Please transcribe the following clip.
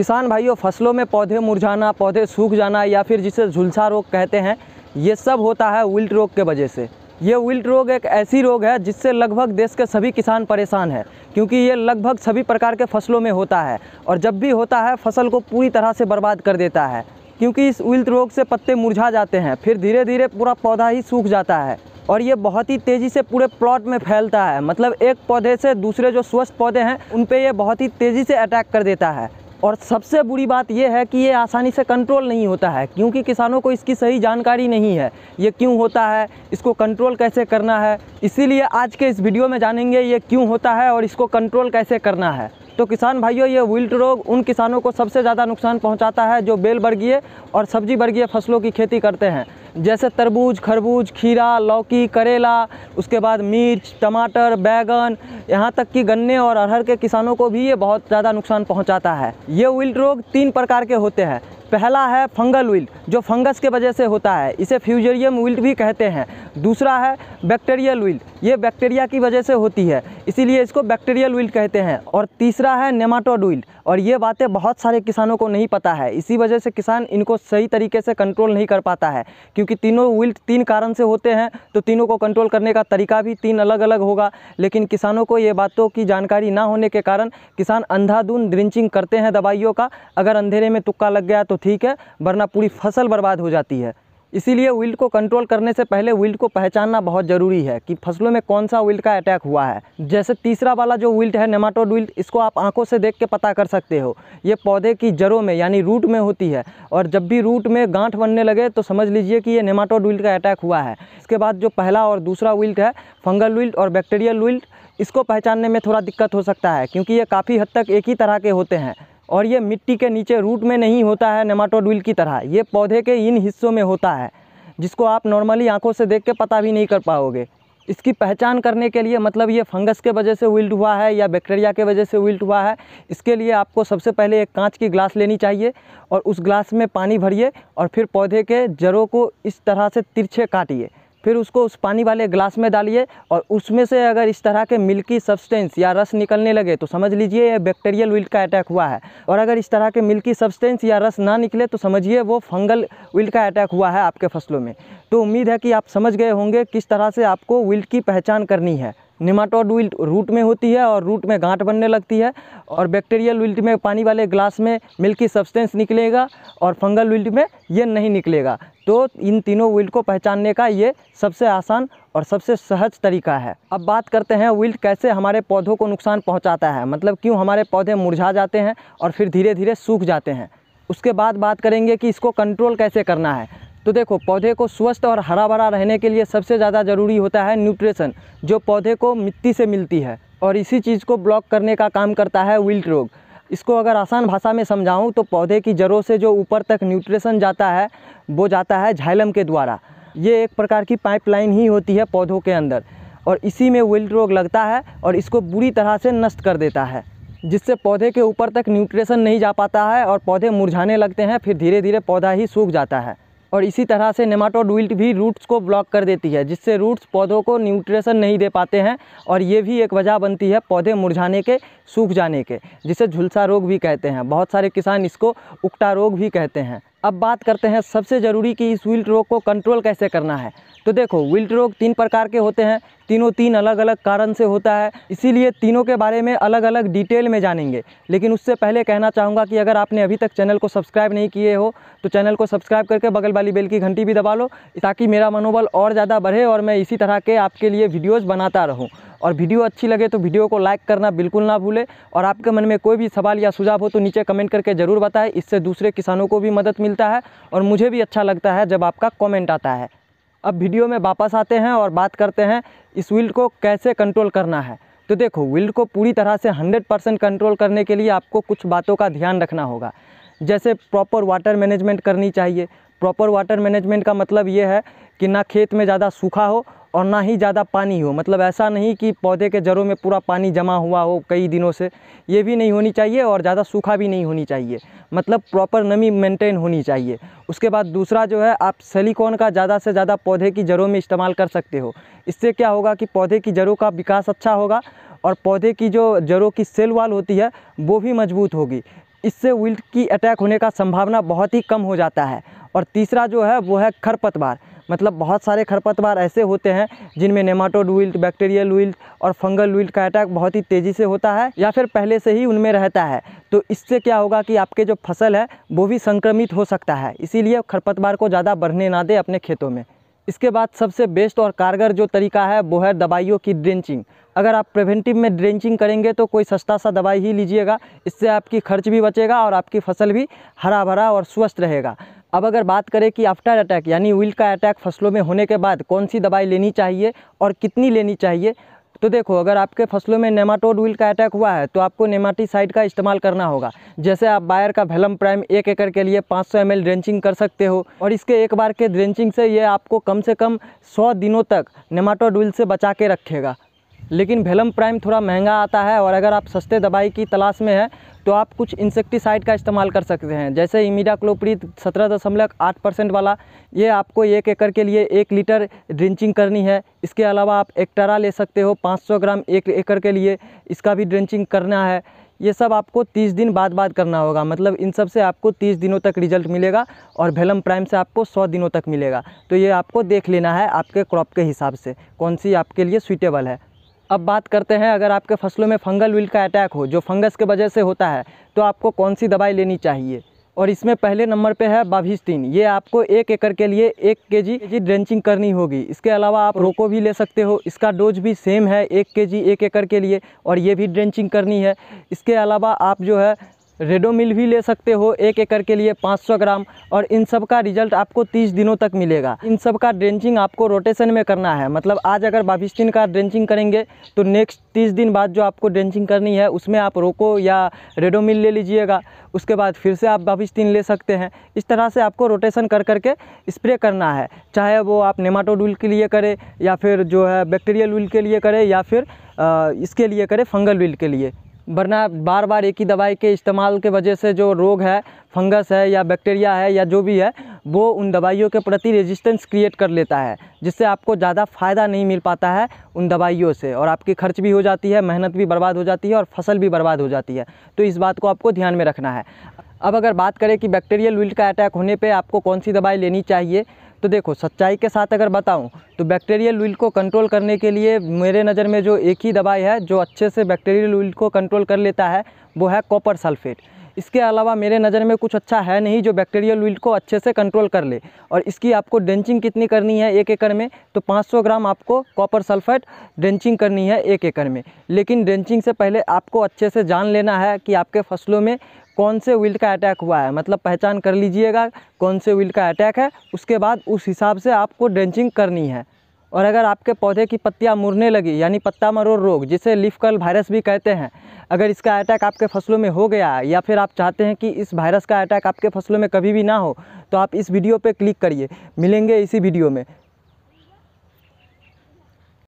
किसान भाइयों फसलों में पौधे मुरझाना पौधे सूख जाना या फिर जिसे झुलसा रोग कहते हैं ये सब होता है विल्ट रोग के वजह से ये विल्ट रोग एक ऐसी रोग है जिससे लगभग देश के सभी किसान परेशान हैं क्योंकि ये लगभग सभी प्रकार के फसलों में होता है और जब भी होता है फसल को पूरी तरह से बर्बाद कर देता है क्योंकि इस विल्ट रोग से पत्ते मुरझा जाते हैं फिर धीरे धीरे पूरा पौधा ही सूख जाता है और ये बहुत ही तेज़ी से पूरे प्लॉट में फैलता है मतलब एक पौधे से दूसरे जो स्वस्थ पौधे हैं उन पर यह बहुत ही तेज़ी से अटैक कर देता है और सबसे बुरी बात यह है कि ये आसानी से कंट्रोल नहीं होता है क्योंकि किसानों को इसकी सही जानकारी नहीं है ये क्यों होता है इसको कंट्रोल कैसे करना है इसीलिए आज के इस वीडियो में जानेंगे ये क्यों होता है और इसको कंट्रोल कैसे करना है तो किसान भाइयों ये विल्ट रोग उन किसानों को सबसे ज़्यादा नुकसान पहुंचाता है जो बेल वर्गीय और सब्जी वर्गीय फसलों की खेती करते हैं जैसे तरबूज खरबूज खीरा लौकी करेला उसके बाद मिर्च टमाटर बैगन यहाँ तक कि गन्ने और अरहर के किसानों को भी ये बहुत ज़्यादा नुकसान पहुँचाता है ये विल्ट रोग तीन प्रकार के होते हैं पहला है फंगल विल्ट जो फंगस के वजह से होता है इसे फ्यूजेरियम विल्ट भी कहते हैं दूसरा है बैक्टीरियल विल्ट ये बैक्टीरिया की वजह से होती है इसीलिए इसको बैक्टीरियल विल्ट कहते हैं और तीसरा है नेमाटोड विल्ड और ये बातें बहुत सारे किसानों को नहीं पता है इसी वजह से किसान इनको सही तरीके से कंट्रोल नहीं कर पाता है क्योंकि तीनों विल्ट तीन कारण से होते हैं तो तीनों को कंट्रोल करने का तरीका भी तीन अलग अलग होगा लेकिन किसानों को ये बातों की जानकारी ना होने के कारण किसान अंधाधुन ड्रिंचिंग करते हैं दवाइयों का अगर अंधेरे में तुक्का लग गया तो ठीक है वरना पूरी फसल बर्बाद हो जाती है इसीलिए विल्ड को कंट्रोल करने से पहले विल्ड को पहचानना बहुत ज़रूरी है कि फसलों में कौन सा विल्ड का अटैक हुआ है जैसे तीसरा वाला जो विल्ड है नेमाटोड विल्ड इसको आप आंखों से देख के पता कर सकते हो ये पौधे की जड़ों में यानी रूट में होती है और जब भी रूट में गांठ बनने लगे तो समझ लीजिए कि ये नेमाटोड विल्ड का अटैक हुआ है इसके बाद जो पहला और दूसरा विल्ड है फंगल विल्ड और बैक्टीरियल विल्ड इसको पहचानने में थोड़ा दिक्कत हो सकता है क्योंकि ये काफ़ी हद तक एक ही तरह के होते हैं और ये मिट्टी के नीचे रूट में नहीं होता है नेमाटोडविल की तरह ये पौधे के इन हिस्सों में होता है जिसको आप नॉर्मली आंखों से देख के पता भी नहीं कर पाओगे इसकी पहचान करने के लिए मतलब ये फंगस के वजह से विल्ट हुआ है या बैक्टीरिया के वजह से विल्ट हुआ है इसके लिए आपको सबसे पहले एक कांच की ग्लास लेनी चाहिए और उस ग्लास में पानी भरिए और फिर पौधे के जड़ों को इस तरह से तिरछे काटिए फिर उसको उस पानी वाले ग्लास में डालिए और उसमें से अगर इस तरह के मिल्की सब्सटेंस या रस निकलने लगे तो समझ लीजिए ये बैक्टीरियल विल्ट का अटैक हुआ है और अगर इस तरह के मिल्की सब्सटेंस या रस ना निकले तो समझिए वो फंगल विल्ट का अटैक हुआ है आपके फसलों में तो उम्मीद है कि आप समझ गए होंगे किस तरह से आपको विल्ट की पहचान करनी है निमाटोड विल्ट रूट में होती है और रूट में गांठ बनने लगती है और बैक्टीरियल विल्ट में पानी वाले ग्लास में मिल्की सब्सटेंस निकलेगा और फंगल विल्ट में ये नहीं निकलेगा तो इन तीनों विल्ट को पहचानने का ये सबसे आसान और सबसे सहज तरीका है अब बात करते हैं विल्ट कैसे हमारे पौधों को नुकसान पहुँचाता है मतलब क्यों हमारे पौधे मुरझा जाते हैं और फिर धीरे धीरे सूख जाते हैं उसके बाद बात करेंगे कि इसको कंट्रोल कैसे करना है तो देखो पौधे को स्वस्थ और हरा भरा रहने के लिए सबसे ज़्यादा ज़रूरी होता है न्यूट्रिशन जो पौधे को मिट्टी से मिलती है और इसी चीज़ को ब्लॉक करने का काम करता है विल्ट रोग इसको अगर आसान भाषा में समझाऊं तो पौधे की जड़ों से जो ऊपर तक न्यूट्रिशन जाता है वो जाता है झाइलम के द्वारा ये एक प्रकार की पाइपलाइन ही होती है पौधों के अंदर और इसी में विल्ट रोग लगता है और इसको बुरी तरह से नष्ट कर देता है जिससे पौधे के ऊपर तक न्यूट्रिशन नहीं जा पाता है और पौधे मुरझाने लगते हैं फिर धीरे धीरे पौधा ही सूख जाता है और इसी तरह से नेमाटोड विल्ट भी रूट्स को ब्लॉक कर देती है जिससे रूट्स पौधों को न्यूट्रिशन नहीं दे पाते हैं और ये भी एक वजह बनती है पौधे मुरझाने के सूख जाने के जिसे झुलसा रोग भी कहते हैं बहुत सारे किसान इसको उकटा रोग भी कहते हैं अब बात करते हैं सबसे ज़रूरी कि इस विल्ट रोग को कंट्रोल कैसे करना है तो देखो विल्ट रोग तीन प्रकार के होते हैं तीनों तीन अलग अलग कारण से होता है इसीलिए तीनों के बारे में अलग अलग डिटेल में जानेंगे लेकिन उससे पहले कहना चाहूँगा कि अगर आपने अभी तक चैनल को सब्सक्राइब नहीं किए हो तो चैनल को सब्सक्राइब करके बगल वाली बेल की घंटी भी दबा लो ताकि मेरा मनोबल और ज़्यादा बढ़े और मैं इसी तरह के आपके लिए वीडियोज़ बनाता रहूँ और वीडियो अच्छी लगे तो वीडियो को लाइक करना बिल्कुल ना भूले और आपके मन में कोई भी सवाल या सुझाव हो तो नीचे कमेंट करके ज़रूर बताएं इससे दूसरे किसानों को भी मदद मिलता है और मुझे भी अच्छा लगता है जब आपका कमेंट आता है अब वीडियो में वापस आते हैं और बात करते हैं इस व्हील को कैसे कंट्रोल करना है तो देखो व्हील को पूरी तरह से 100 परसेंट कंट्रोल करने के लिए आपको कुछ बातों का ध्यान रखना होगा जैसे प्रॉपर वाटर मैनेजमेंट करनी चाहिए प्रॉपर वाटर मैनेजमेंट का मतलब ये है कि ना खेत में ज़्यादा सूखा हो और ना ही ज़्यादा पानी हो मतलब ऐसा नहीं कि पौधे के जड़ों में पूरा पानी जमा हुआ हो कई दिनों से ये भी नहीं होनी चाहिए और ज़्यादा सूखा भी नहीं होनी चाहिए मतलब प्रॉपर नमी मेंटेन होनी चाहिए उसके बाद दूसरा जो है आप सिलिकॉन का ज़्यादा से ज़्यादा पौधे की जड़ों में इस्तेमाल कर सकते हो इससे क्या होगा कि पौधे की जड़ों का विकास अच्छा होगा और पौधे की जो जड़ों की सेल वाल होती है वो भी मजबूत होगी इससे विल्ट की अटैक होने का संभावना बहुत ही कम हो जाता है और तीसरा जो है वो है खरपतवार मतलब बहुत सारे खरपतवार ऐसे होते हैं जिनमें नेमाटोड विल्ट बैक्टीरियल विल्ट और फंगल विल्ट का अटैक बहुत ही तेज़ी से होता है या फिर पहले से ही उनमें रहता है तो इससे क्या होगा कि आपके जो फसल है वो भी संक्रमित हो सकता है इसीलिए खरपतवार को ज़्यादा बढ़ने ना दें अपने खेतों में इसके बाद सबसे बेस्ट और कारगर जो तरीका है वो है दवाइयों की ड्रेंचिंग अगर आप प्रिवेंटिव में ड्रेंचिंग करेंगे तो कोई सस्ता सा दवाई ही लीजिएगा इससे आपकी खर्च भी बचेगा और आपकी फसल भी हरा भरा और स्वस्थ रहेगा अब अगर बात करें कि आफ्टर अटैक यानी विल का अटैक फसलों में होने के बाद कौन सी दवाई लेनी चाहिए और कितनी लेनी चाहिए तो देखो अगर आपके फसलों में नेमाटोड विल का अटैक हुआ है तो आपको नेमाटीसाइड का इस्तेमाल करना होगा जैसे आप बायर का वेलम प्राइम एक एकड़ के लिए 500 सौ एम ड्रेंचिंग कर सकते हो और इसके एक बार के ड्रेंचिंग से ये आपको कम से कम 100 दिनों तक नेमाटोड विल से बचा के रखेगा लेकिन भेलम प्राइम थोड़ा महंगा आता है और अगर आप सस्ते दवाई की तलाश में हैं तो आप कुछ इंसेक्टिसाइड का इस्तेमाल कर सकते हैं जैसे इमीडा क्लोप्रीत सत्रह दशमलव आठ परसेंट वाला ये आपको एक एकड़ के लिए एक लीटर ड्रिंचिंग करनी है इसके अलावा आप एक्टरा ले सकते हो 500 ग्राम एक एकड़ के लिए इसका भी ड्रिंचिंग करना है ये सब आपको 30 दिन बाद बाद करना होगा मतलब इन सब से आपको 30 दिनों तक रिजल्ट मिलेगा और भेलम प्राइम से आपको 100 दिनों तक मिलेगा तो ये आपको देख लेना है आपके क्रॉप के हिसाब से कौन सी आपके लिए सुइटेबल है अब बात करते हैं अगर आपके फसलों में फंगल विल का अटैक हो जो फंगस के वजह से होता है तो आपको कौन सी दवाई लेनी चाहिए और इसमें पहले नंबर पे है बाभिस्टीन ये आपको एक एकड़ के लिए एक के जी जी ड्रेंचिंग करनी होगी इसके अलावा आप रोको भी ले सकते हो इसका डोज भी सेम है एक के जी एक एकड़ के लिए और ये भी ड्रेंचिंग करनी है इसके अलावा आप जो है रेडोमिल भी ले सकते हो एक एकड़ के लिए 500 ग्राम और इन सब का रिजल्ट आपको 30 दिनों तक मिलेगा इन सब का ड्रेंचिंग आपको रोटेशन में करना है मतलब आज अगर दिन का ड्रेंचिंग करेंगे तो नेक्स्ट 30 दिन बाद जो आपको ड्रेंचिंग करनी है उसमें आप रोको या रेडोमिल ले लीजिएगा उसके बाद फिर से आप बाईस दिन ले सकते हैं इस तरह से आपको रोटेशन कर करके स्प्रे करना है चाहे वो आप नेमाटोड के लिए करें या फिर जो है बैक्टीरियल विल के लिए करें या फिर इसके लिए करें फंगल विल के लिए वरना बार बार एक ही दवाई के इस्तेमाल के वजह से जो रोग है फंगस है या बैक्टीरिया है या जो भी है वो उन दवाइयों के प्रति रेजिस्टेंस क्रिएट कर लेता है जिससे आपको ज़्यादा फ़ायदा नहीं मिल पाता है उन दवाइयों से और आपकी खर्च भी हो जाती है मेहनत भी बर्बाद हो जाती है और फसल भी बर्बाद हो जाती है तो इस बात को आपको ध्यान में रखना है अब अगर बात करें कि बैक्टीरियल विल्ट का अटैक होने पे आपको कौन सी दवाई लेनी चाहिए तो देखो सच्चाई के साथ अगर बताऊं तो बैक्टीरियल विल्ट को कंट्रोल करने के लिए मेरे नज़र में जो एक ही दवाई है जो अच्छे से बैक्टीरियल विल्ट को कंट्रोल कर लेता है वो है कॉपर सल्फेट इसके अलावा मेरे नज़र में कुछ अच्छा है नहीं जो बैक्टीरियल विल्ड को अच्छे से कंट्रोल कर ले और इसकी आपको ड्रेंचिंग कितनी करनी है एक एकड़ में तो 500 ग्राम आपको कॉपर सल्फेट ड्रेंचिंग करनी है एक एकड़ में लेकिन ड्रेंचिंग से पहले आपको अच्छे से जान लेना है कि आपके फसलों में कौन से विल्ड का अटैक हुआ है मतलब पहचान कर लीजिएगा कौन से विल्ड का अटैक है उसके बाद उस हिसाब से आपको ड्रेंचिंग करनी है और अगर आपके पौधे की पत्तियाँ मुरने लगी यानी पत्ता मरोड़ रोग जिसे लीफ कर्ल वायरस भी कहते हैं अगर इसका अटैक आपके फसलों में हो गया है या फिर आप चाहते हैं कि इस वायरस का अटैक आपके फसलों में कभी भी ना हो तो आप इस वीडियो पर क्लिक करिए मिलेंगे इसी वीडियो में